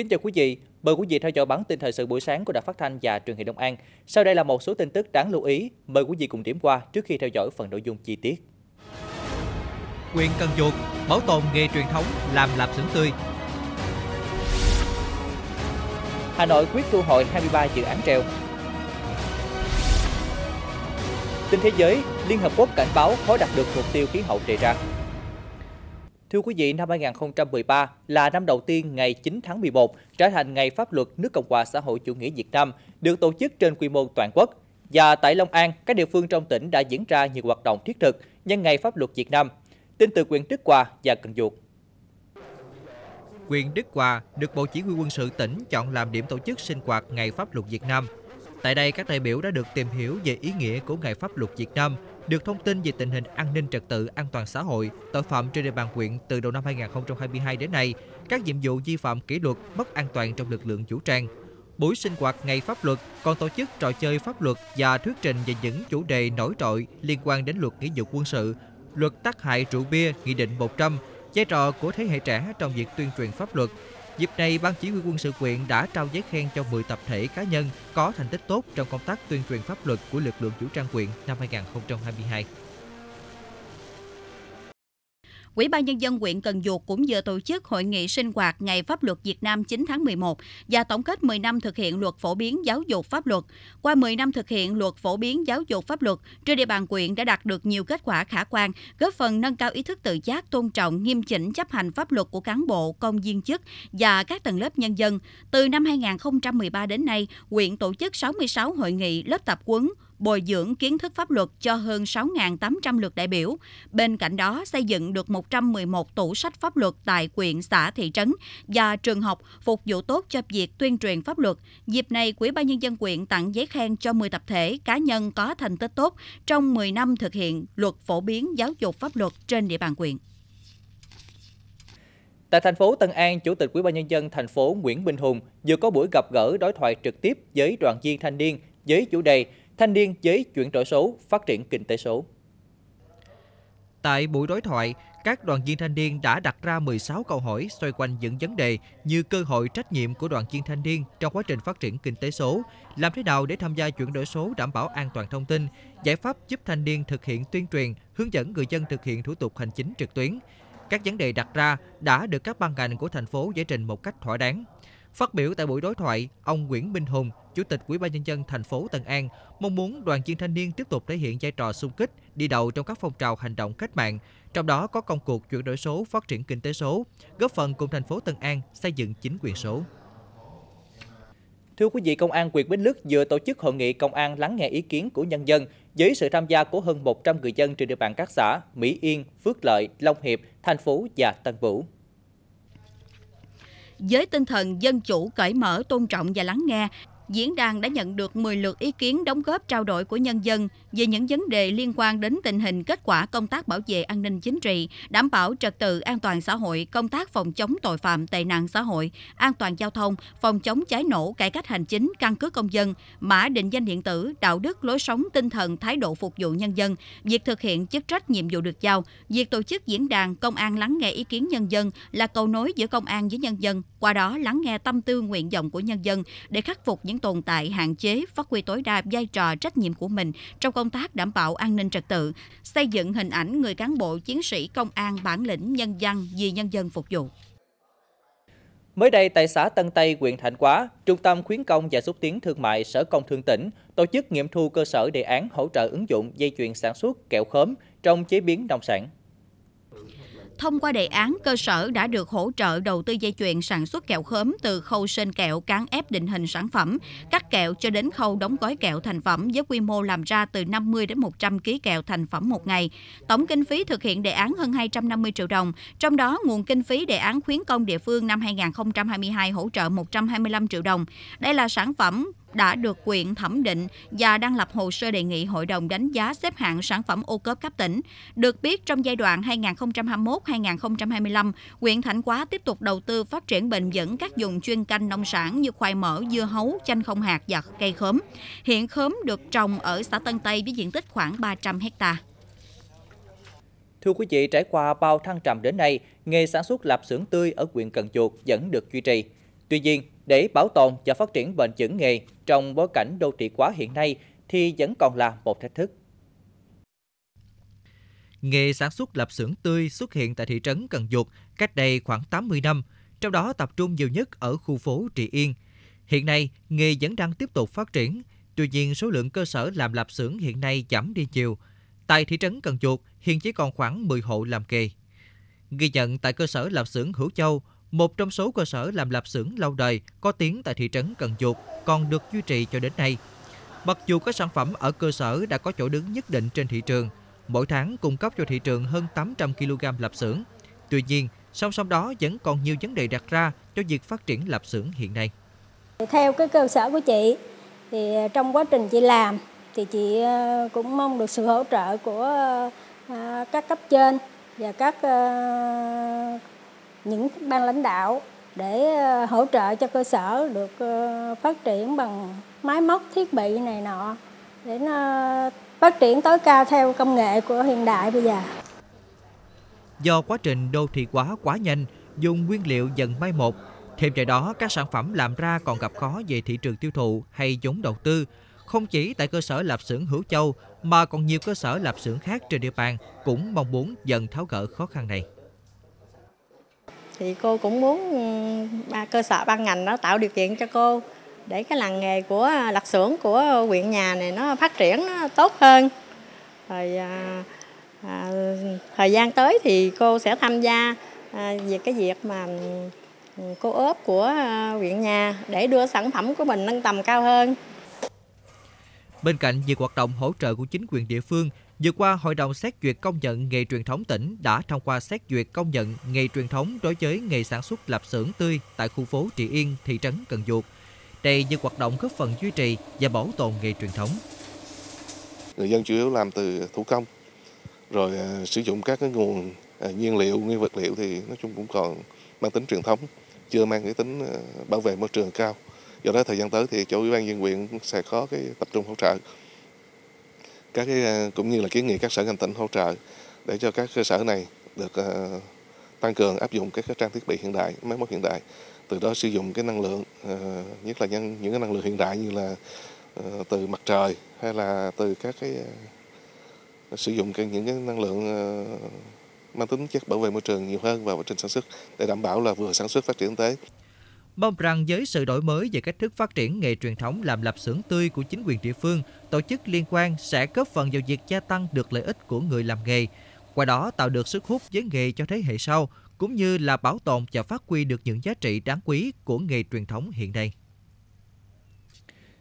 Kính chào quý vị, mời quý vị theo dõi bản tin thời sự buổi sáng của Đài Phát thanh và Truyền hình Đông An. Sau đây là một số tin tức đáng lưu ý, mời quý vị cùng điểm qua trước khi theo dõi phần nội dung chi tiết. Quyền Cần Duột bảo tồn nghề truyền thống làm lạp xưởng tươi. Hà Nội quyết thu hồi 23 dự án treo. Tin thế giới, Liên Hợp Quốc cảnh báo khó đạt được mục tiêu khí hậu đề ra. Thưa quý vị, năm 2013 là năm đầu tiên ngày 9 tháng 11 trở thành ngày pháp luật nước Cộng hòa xã hội chủ nghĩa Việt Nam, được tổ chức trên quy mô toàn quốc. Và tại Long An, các địa phương trong tỉnh đã diễn ra nhiều hoạt động thiết thực nhân ngày pháp luật Việt Nam. Tin từ quyền Đức Hòa và Cần Duột. Quyền Đức Hòa được Bộ Chỉ huy quân sự tỉnh chọn làm điểm tổ chức sinh hoạt Ngày Pháp luật Việt Nam. Tại đây, các đại biểu đã được tìm hiểu về ý nghĩa của Ngày Pháp luật Việt Nam được thông tin về tình hình an ninh trật tự, an toàn xã hội, tội phạm trên địa bàn huyện từ đầu năm 2022 đến nay, các nhiệm vụ vi phạm kỷ luật mất an toàn trong lực lượng vũ trang. Buổi sinh hoạt ngày pháp luật còn tổ chức trò chơi pháp luật và thuyết trình về những chủ đề nổi trội liên quan đến luật nghĩa vụ quân sự, luật tác hại rượu bia, nghị định 100, vai trò của thế hệ trẻ trong việc tuyên truyền pháp luật, Dịp này, Ban Chỉ huy quân sự quyện đã trao giấy khen cho 10 tập thể cá nhân có thành tích tốt trong công tác tuyên truyền pháp luật của lực lượng vũ trang quyện năm 2022. Ủy ban Nhân dân huyện Cần Duộc cũng vừa tổ chức hội nghị sinh hoạt Ngày Pháp luật Việt Nam 9 tháng 11 và tổng kết 10 năm thực hiện luật phổ biến giáo dục pháp luật. Qua 10 năm thực hiện luật phổ biến giáo dục pháp luật, trên địa bàn huyện đã đạt được nhiều kết quả khả quan, góp phần nâng cao ý thức tự giác, tôn trọng, nghiêm chỉnh chấp hành pháp luật của cán bộ, công viên chức và các tầng lớp nhân dân. Từ năm 2013 đến nay, huyện tổ chức 66 hội nghị, lớp tập quấn bồi dưỡng kiến thức pháp luật cho hơn 6.800 lượt đại biểu. Bên cạnh đó, xây dựng được 111 tủ sách pháp luật tại quyện, xã, thị trấn và trường học phục vụ tốt cho việc tuyên truyền pháp luật. Dịp này, Quỹ ban nhân dân quyện tặng giấy khen cho 10 tập thể cá nhân có thành tích tốt trong 10 năm thực hiện luật phổ biến giáo dục pháp luật trên địa bàn quyện. Tại thành phố Tân An, Chủ tịch quỹ ban nhân dân thành phố Nguyễn Bình Hùng vừa có buổi gặp gỡ đối thoại trực tiếp với đoàn viên thanh niên với chủ đề thanh niên giới chuyển đổi số, phát triển kinh tế số. Tại buổi đối thoại, các đoàn viên thanh niên đã đặt ra 16 câu hỏi xoay quanh những vấn đề như cơ hội trách nhiệm của đoàn viên thanh niên trong quá trình phát triển kinh tế số, làm thế nào để tham gia chuyển đổi số đảm bảo an toàn thông tin, giải pháp giúp thanh niên thực hiện tuyên truyền, hướng dẫn người dân thực hiện thủ tục hành chính trực tuyến. Các vấn đề đặt ra đã được các ban ngành của thành phố giải trình một cách thỏa đáng. Phát biểu tại buổi đối thoại, ông Nguyễn Minh Hùng, Chủ tịch Ủy ban nhân dân thành phố Tân An, mong muốn đoàn viên thanh niên tiếp tục thể hiện vai trò xung kích, đi đầu trong các phong trào hành động cách mạng, trong đó có công cuộc chuyển đổi số, phát triển kinh tế số, góp phần cùng thành phố Tân An xây dựng chính quyền số. Thưa quý vị, Công an huyện Bến Lức vừa tổ chức hội nghị công an lắng nghe ý kiến của nhân dân với sự tham gia của hơn 100 người dân trên địa bàn các xã Mỹ Yên, Phước Lợi, Long Hiệp, thành phố và Tân Vũ. Với tinh thần dân chủ cởi mở, tôn trọng và lắng nghe, diễn đàn đã nhận được 10 lượt ý kiến đóng góp trao đổi của nhân dân về những vấn đề liên quan đến tình hình kết quả công tác bảo vệ an ninh chính trị, đảm bảo trật tự an toàn xã hội, công tác phòng chống tội phạm tệ nạn xã hội, an toàn giao thông, phòng chống cháy nổ, cải cách hành chính, căn cước công dân, mã định danh điện tử, đạo đức, lối sống, tinh thần, thái độ phục vụ nhân dân, việc thực hiện chức trách nhiệm vụ được giao, việc tổ chức diễn đàn công an lắng nghe ý kiến nhân dân là cầu nối giữa công an với nhân dân, qua đó lắng nghe tâm tư nguyện vọng của nhân dân để khắc phục những tồn tại hạn chế, phát huy tối đa vai trò trách nhiệm của mình trong công tác đảm bảo an ninh trật tự, xây dựng hình ảnh người cán bộ chiến sĩ công an bản lĩnh nhân dân vì nhân dân phục vụ. Mới đây, tại xã Tân Tây, huyện Thạnh Quá, Trung tâm Khuyến công và Xúc tiến Thương mại Sở Công Thương tỉnh tổ chức nghiệm thu cơ sở đề án hỗ trợ ứng dụng dây chuyền sản xuất kẹo khóm trong chế biến nông sản. Thông qua đề án, cơ sở đã được hỗ trợ đầu tư dây chuyền sản xuất kẹo khóm từ khâu sên kẹo cán ép định hình sản phẩm, cắt kẹo cho đến khâu đóng gói kẹo thành phẩm với quy mô làm ra từ 50 đến 100 kg kẹo thành phẩm một ngày. Tổng kinh phí thực hiện đề án hơn 250 triệu đồng, trong đó nguồn kinh phí đề án khuyến công địa phương năm 2022 hỗ trợ 125 triệu đồng. Đây là sản phẩm đã được quyện thẩm định và đang lập hồ sơ đề nghị hội đồng đánh giá xếp hạng sản phẩm ô cốp cấp tỉnh. Được biết, trong giai đoạn 2021-2025, quyện Thạnh Quá tiếp tục đầu tư phát triển bền vững các vùng chuyên canh nông sản như khoai mỡ, dưa hấu, chanh không hạt và cây khóm. Hiện khóm được trồng ở xã Tân Tây với diện tích khoảng 300 hectare. Thưa quý vị, trải qua bao thăng trầm đến nay, nghề sản xuất lạp xưởng tươi ở huyện Cần Chuột vẫn được duy trì. Tuy nhiên, để bảo tồn và phát triển bền vững nghề trong bối cảnh đô thị hóa hiện nay thì vẫn còn là một thách thức. Nghề sản xuất lạp xưởng tươi xuất hiện tại thị trấn Cần Duột cách đây khoảng 80 năm, trong đó tập trung nhiều nhất ở khu phố Trị Yên. Hiện nay, nghề vẫn đang tiếp tục phát triển, tuy nhiên số lượng cơ sở làm lạp xưởng hiện nay giảm đi nhiều. Tại thị trấn Cần Duột, hiện chỉ còn khoảng 10 hộ làm nghề. Ghi nhận tại cơ sở lạp xưởng Hữu Châu, một trong số cơ sở làm lạp xưởng lâu đời có tiếng tại thị trấn Cần Duột còn được duy trì cho đến nay. Mặc dù các sản phẩm ở cơ sở đã có chỗ đứng nhất định trên thị trường, mỗi tháng cung cấp cho thị trường hơn 800 kg lạp xưởng. Tuy nhiên, song song đó vẫn còn nhiều vấn đề đặt ra cho việc phát triển lạp xưởng hiện nay. Theo cái cơ sở của chị, thì trong quá trình chị làm thì chị ờ, cũng mong được sự hỗ trợ của ờ, các cấp trên và các ờ, những ban lãnh đạo để ờ, hỗ trợ cho cơ sở được ờ, phát triển bằng máy móc thiết bị này nọ để nó phát triển tối cao theo công nghệ của hiện đại bây giờ. Do quá trình đô thị hóa quá nhanh, dùng nguyên liệu dần mai một, thêm vào đó các sản phẩm làm ra còn gặp khó về thị trường tiêu thụ hay vốn đầu tư, không chỉ tại cơ sở lạp xưởng Hữu Châu mà còn nhiều cơ sở lạp xưởng khác trên địa bàn cũng mong muốn dần tháo gỡ khó khăn này thì cô cũng muốn ừ, ba cơ sở ban ngành nó tạo điều kiện cho cô để cái làng nghề của à, lạc xưởng của huyện nhà này nó phát triển nó tốt hơn rồi à, à, thời gian tới thì cô sẽ tham gia à, về cái việc mà ừ, cô ốp của à, huyện nhà để đưa sản phẩm của mình nâng tầm cao hơn. Bên cạnh việc hoạt động hỗ trợ của chính quyền địa phương Vừa qua, Hội đồng xét duyệt công nhận nghề truyền thống tỉnh đã thông qua xét duyệt công nhận nghề truyền thống đối với nghề sản xuất lạp xưởng tươi tại khu phố Trị Yên, thị trấn Cần Duộc. Đây như hoạt động góp phần duy trì và bảo tồn nghề truyền thống. Người dân chủ yếu làm từ thủ công, rồi à, sử dụng các cái nguồn à, nhiên liệu, nguyên vật liệu thì nói chung cũng còn mang tính truyền thống, chưa mang cái tính à, bảo vệ môi trường cao. Do đó thời gian tới thì chỗ ủy ban nhân huyện sẽ có cái tập trung hỗ trợ các cái, à, cũng như là kiến nghị các sở ngành tỉnh hỗ trợ để cho các cơ sở này được à, tăng cường áp dụng các, trang thiết bị hiện đại, máy móc hiện đại, từ đó sử dụng cái năng lượng à, nhất là nhân, những cái năng lượng hiện đại như là ờ, từ mặt trời hay là từ các cái sử dụng cái, những cái năng lượng ờ, mang tính chất bảo vệ môi trường nhiều hơn vào quá trình sản xuất để đảm bảo là vừa sản xuất phát triển kinh tế. Mong rằng với sự đổi mới về cách thức phát triển nghề truyền thống làm lạp xưởng tươi của chính quyền địa phương, tổ chức liên quan sẽ góp phần vào việc gia tăng được lợi ích của người làm nghề, qua đó tạo được sức hút với nghề cho thế hệ sau, cũng như là bảo tồn và phát huy được những giá trị đáng quý của nghề truyền thống hiện nay.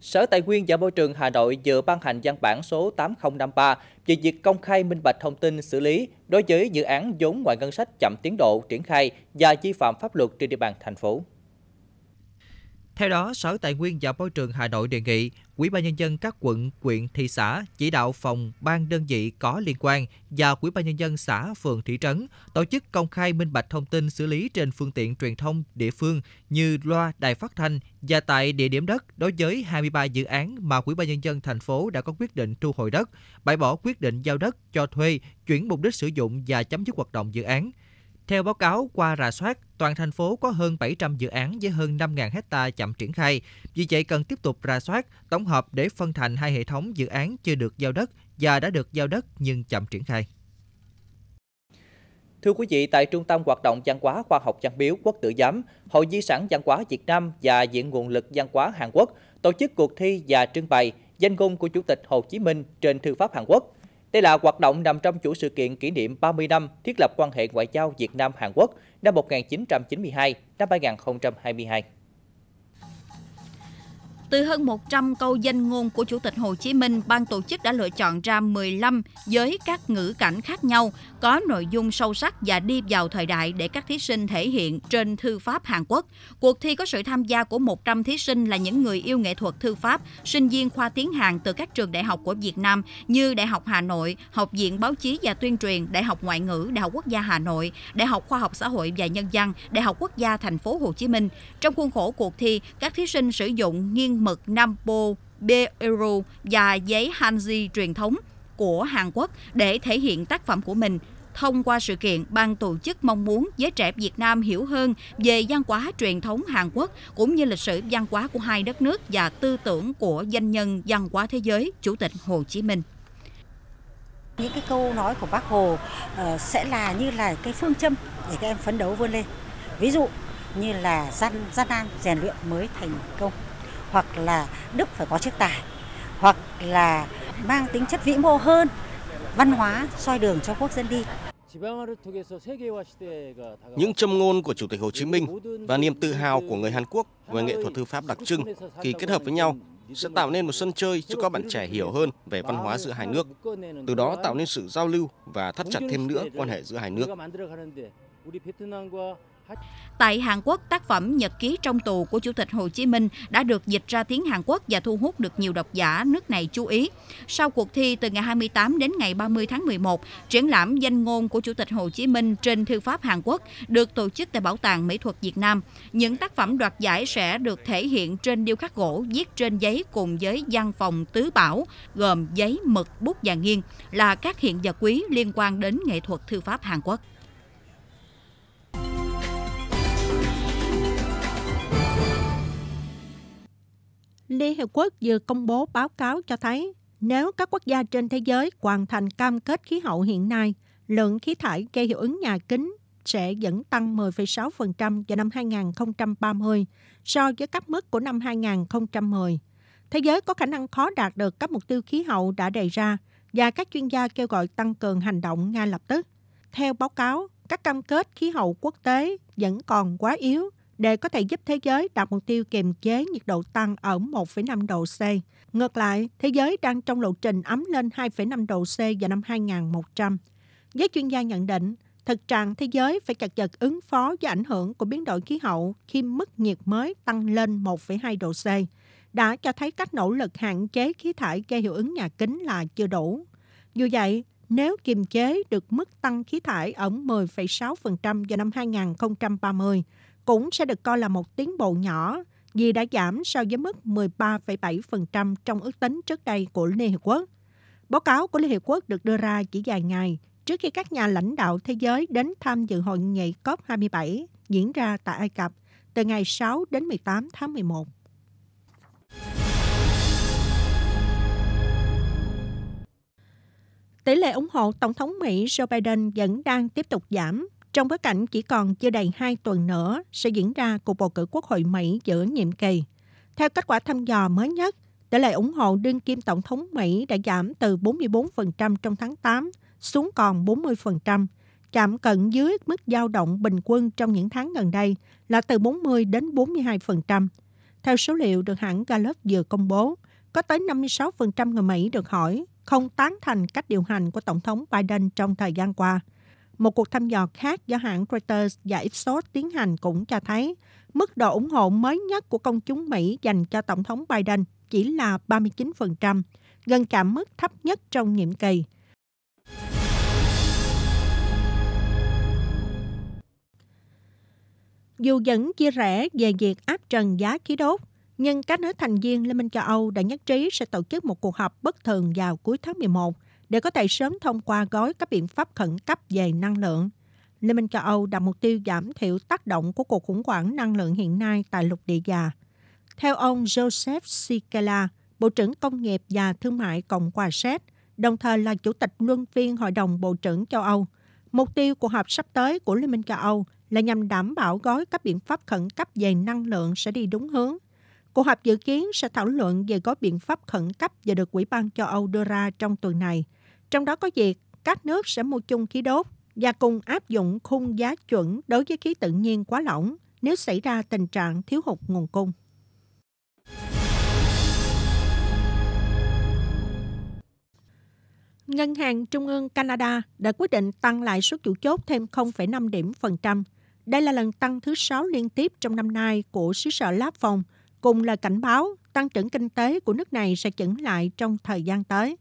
Sở Tài nguyên và Môi trường Hà Nội vừa ban hành văn bản số 8053 về việc công khai minh bạch thông tin xử lý đối với dự án vốn ngoài ngân sách chậm tiến độ triển khai và vi phạm pháp luật trên địa bàn thành phố. Theo đó, Sở Tài nguyên và Môi trường Hà Nội đề nghị Ủy ban nhân dân các quận, huyện, thị xã chỉ đạo phòng ban đơn vị có liên quan và Ủy ban nhân dân xã, phường, thị trấn tổ chức công khai minh bạch thông tin xử lý trên phương tiện truyền thông địa phương như loa, đài phát thanh và tại địa điểm đất đối với 23 dự án mà Ủy ban nhân dân thành phố đã có quyết định thu hồi đất, bãi bỏ quyết định giao đất cho thuê, chuyển mục đích sử dụng và chấm dứt hoạt động dự án. Theo báo cáo qua rà soát, toàn thành phố có hơn 700 dự án với hơn 5.000 hecta chậm triển khai. Vì vậy, cần tiếp tục rà soát, tổng hợp để phân thành hai hệ thống dự án chưa được giao đất và đã được giao đất nhưng chậm triển khai. Thưa quý vị, tại Trung tâm Hoạt động Văn hóa Khoa học Văn biếu Quốc tử giám, Hội Di sản Văn hóa Việt Nam và Diện nguồn lực Văn hóa Hàn Quốc tổ chức cuộc thi và trưng bày danh ngôn của Chủ tịch Hồ Chí Minh trên thư pháp Hàn Quốc – đây là hoạt động nằm trong chuỗi sự kiện kỷ niệm 30 năm thiết lập quan hệ ngoại giao Việt Nam-Hàn Quốc năm 1992 năm 2022. Từ hơn 100 câu danh ngôn của Chủ tịch Hồ Chí Minh, ban tổ chức đã lựa chọn ra 15 với các ngữ cảnh khác nhau, có nội dung sâu sắc và đi vào thời đại để các thí sinh thể hiện trên thư pháp Hàn Quốc. Cuộc thi có sự tham gia của 100 thí sinh là những người yêu nghệ thuật thư pháp, sinh viên khoa tiếng Hàn từ các trường đại học của Việt Nam như Đại học Hà Nội, Học viện Báo chí và Tuyên truyền, Đại học Ngoại ngữ, Đại học Quốc gia Hà Nội, Đại học Khoa học Xã hội và Nhân dân, Đại học Quốc gia Thành phố Hồ Chí Minh. Trong khuôn khổ cuộc thi, các thí sinh sử dụng nghiên mực Nam Po, Beeru và giấy Hanji truyền thống của Hàn Quốc để thể hiện tác phẩm của mình. Thông qua sự kiện, ban tổ chức mong muốn giới trẻ Việt Nam hiểu hơn về văn hóa truyền thống Hàn Quốc cũng như lịch sử văn hóa của hai đất nước và tư tưởng của danh nhân văn hóa thế giới Chủ tịch Hồ Chí Minh những cái câu nói của bác Hồ uh, sẽ là như là cái phương châm để các em phấn đấu vươn lên. Ví dụ như là gian gian nan rèn luyện mới thành công hoặc là Đức phải có chiếc tài hoặc là mang tính chất vĩ mô hơn văn hóa soi đường cho quốc dân đi. Những châm ngôn của Chủ tịch Hồ Chí Minh và niềm tự hào của người Hàn Quốc về nghệ thuật thư pháp đặc trưng khi kết hợp với nhau sẽ tạo nên một sân chơi cho các bạn trẻ hiểu hơn về văn hóa giữa hai nước, từ đó tạo nên sự giao lưu và thắt chặt thêm nữa quan hệ giữa hai nước. Tại Hàn Quốc, tác phẩm Nhật ký trong tù của Chủ tịch Hồ Chí Minh đã được dịch ra tiếng Hàn Quốc và thu hút được nhiều độc giả nước này chú ý. Sau cuộc thi từ ngày 28 đến ngày 30 tháng 11, triển lãm danh ngôn của Chủ tịch Hồ Chí Minh trên thư pháp Hàn Quốc được tổ chức tại Bảo tàng Mỹ thuật Việt Nam. Những tác phẩm đoạt giải sẽ được thể hiện trên điêu khắc gỗ viết trên giấy cùng với văn phòng tứ bảo gồm giấy, mực, bút và nghiêng là các hiện vật quý liên quan đến nghệ thuật thư pháp Hàn Quốc. Liên Hiệp Quốc vừa công bố báo cáo cho thấy nếu các quốc gia trên thế giới hoàn thành cam kết khí hậu hiện nay, lượng khí thải gây hiệu ứng nhà kính sẽ vẫn tăng 10,6% vào năm 2030 so với các mức của năm 2010. Thế giới có khả năng khó đạt được các mục tiêu khí hậu đã đề ra và các chuyên gia kêu gọi tăng cường hành động ngay lập tức. Theo báo cáo, các cam kết khí hậu quốc tế vẫn còn quá yếu để có thể giúp thế giới đạt mục tiêu kiềm chế nhiệt độ tăng ở 1,5 độ C. Ngược lại, thế giới đang trong lộ trình ấm lên 2,5 độ C vào năm 2100. Giới chuyên gia nhận định, thực trạng thế giới phải chật vật ứng phó với ảnh hưởng của biến đổi khí hậu khi mức nhiệt mới tăng lên 1,2 độ C, đã cho thấy các nỗ lực hạn chế khí thải gây hiệu ứng nhà kính là chưa đủ. Dù vậy, nếu kiềm chế được mức tăng khí thải ở 10,6% vào năm 2030, cũng sẽ được coi là một tiến bộ nhỏ vì đã giảm so với mức 13,7% trong ước tính trước đây của Liên Hiệp Quốc. Báo cáo của Liên Hiệp Quốc được đưa ra chỉ vài ngày trước khi các nhà lãnh đạo thế giới đến tham dự hội nghị COP27 diễn ra tại Ai Cập từ ngày 6 đến 18 tháng 11. Tỷ lệ ủng hộ Tổng thống Mỹ Joe Biden vẫn đang tiếp tục giảm trong bối cảnh chỉ còn chưa đầy 2 tuần nữa sẽ diễn ra cuộc bầu cử quốc hội Mỹ giữa nhiệm kỳ. Theo kết quả thăm dò mới nhất, tỷ lệ ủng hộ đương kim tổng thống Mỹ đã giảm từ 44% trong tháng 8 xuống còn 40%, chạm cận dưới mức dao động bình quân trong những tháng gần đây là từ 40 đến 42%. Theo số liệu được hãng Gallup vừa công bố, có tới 56% người Mỹ được hỏi không tán thành cách điều hành của Tổng thống Biden trong thời gian qua – một cuộc thăm dò khác do hãng Reuters và Ipsos tiến hành cũng cho thấy mức độ ủng hộ mới nhất của công chúng Mỹ dành cho Tổng thống Biden chỉ là 39%, gần cả mức thấp nhất trong nhiệm kỳ. Dù vẫn chia rẽ về việc áp trần giá khí đốt, nhưng các nước thành viên Liên minh châu Âu đã nhất trí sẽ tổ chức một cuộc họp bất thường vào cuối tháng 11 để có thể sớm thông qua gói các biện pháp khẩn cấp về năng lượng. Liên minh châu Âu đặt mục tiêu giảm thiểu tác động của cuộc khủng hoảng năng lượng hiện nay tại lục địa già. Theo ông Joseph Sikela, Bộ trưởng Công nghiệp và Thương mại Cộng hòa Séc, đồng thời là Chủ tịch Luân phiên Hội đồng Bộ trưởng châu Âu, mục tiêu của họp sắp tới của Liên minh châu Âu là nhằm đảm bảo gói các biện pháp khẩn cấp về năng lượng sẽ đi đúng hướng – Cuộc họp dự kiến sẽ thảo luận về gói biện pháp khẩn cấp và được Ủy ban châu Âu đưa ra trong tuần này. Trong đó có việc các nước sẽ mua chung khí đốt và cùng áp dụng khung giá chuẩn đối với khí tự nhiên quá lỏng nếu xảy ra tình trạng thiếu hụt nguồn cung. Ngân hàng Trung ương Canada đã quyết định tăng lãi suất chủ chốt thêm 0,5 điểm phần trăm. Đây là lần tăng thứ 6 liên tiếp trong năm nay của xứ sở Láp Phòng – cùng là cảnh báo tăng trưởng kinh tế của nước này sẽ chững lại trong thời gian tới.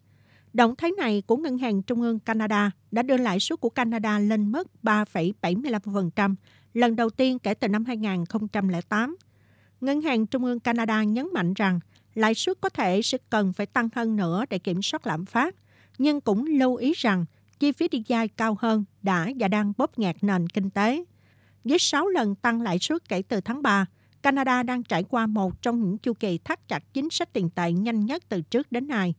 Động thái này của Ngân hàng Trung ương Canada đã đưa lãi suất của Canada lên mức 3,75%, lần đầu tiên kể từ năm 2008. Ngân hàng Trung ương Canada nhấn mạnh rằng lãi suất có thể sẽ cần phải tăng hơn nữa để kiểm soát lạm phát, nhưng cũng lưu ý rằng chi phí đi dài cao hơn đã và đang bóp nghẹt nền kinh tế. Với 6 lần tăng lãi suất kể từ tháng 3, Canada đang trải qua một trong những chu kỳ thắt chặt chính sách tiền tệ nhanh nhất từ trước đến nay.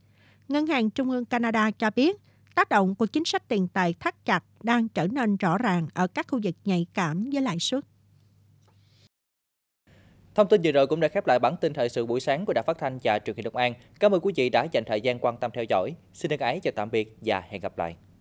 Ngân hàng Trung ương Canada cho biết, tác động của chính sách tiền tệ thắt chặt đang trở nên rõ ràng ở các khu vực nhạy cảm với lãi suất. Thông tin vừa rồi cũng đã khép lại bản tin thời sự buổi sáng của Đài Phát thanh và Truyền hình Long An. Cảm ơn quý vị đã dành thời gian quan tâm theo dõi. Xin thân ái chào tạm biệt và hẹn gặp lại.